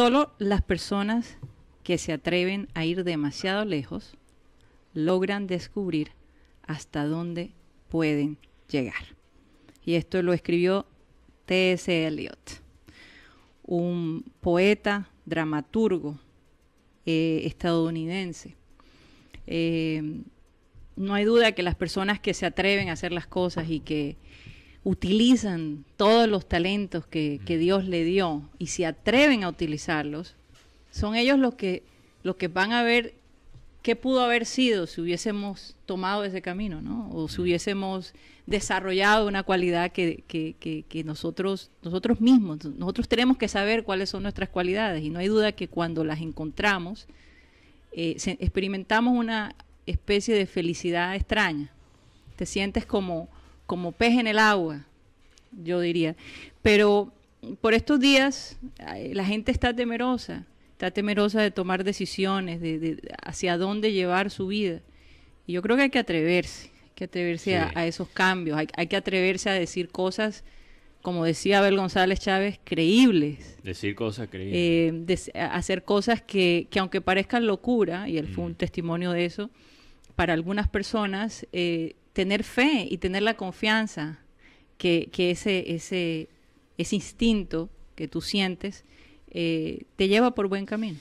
Solo las personas que se atreven a ir demasiado lejos logran descubrir hasta dónde pueden llegar. Y esto lo escribió T.S. Eliot, un poeta, dramaturgo eh, estadounidense. Eh, no hay duda que las personas que se atreven a hacer las cosas y que utilizan todos los talentos que, Dios le dio y se atreven a utilizarlos, son ellos los que, los que van a ver qué pudo haber sido si hubiésemos tomado ese camino, O si hubiésemos desarrollado una cualidad que, nosotros, nosotros mismos, nosotros tenemos que saber cuáles son nuestras cualidades y no hay duda que cuando las encontramos, eh, experimentamos una especie de felicidad extraña. Te sientes como como pez en el agua, yo diría. Pero por estos días eh, la gente está temerosa, está temerosa de tomar decisiones, de, hacia dónde llevar su vida. Y yo creo que hay que atreverse, hay que atreverse a, esos cambios, hay, que atreverse a decir cosas, como decía Abel González Chávez, creíbles. Decir cosas creíbles. Eh, hacer cosas que, aunque parezcan locura, y él fue un mm. testimonio de eso, para algunas personas eh, tener fe y tener la confianza que, que ese, ese, instinto que tú sientes eh, te lleva por buen camino.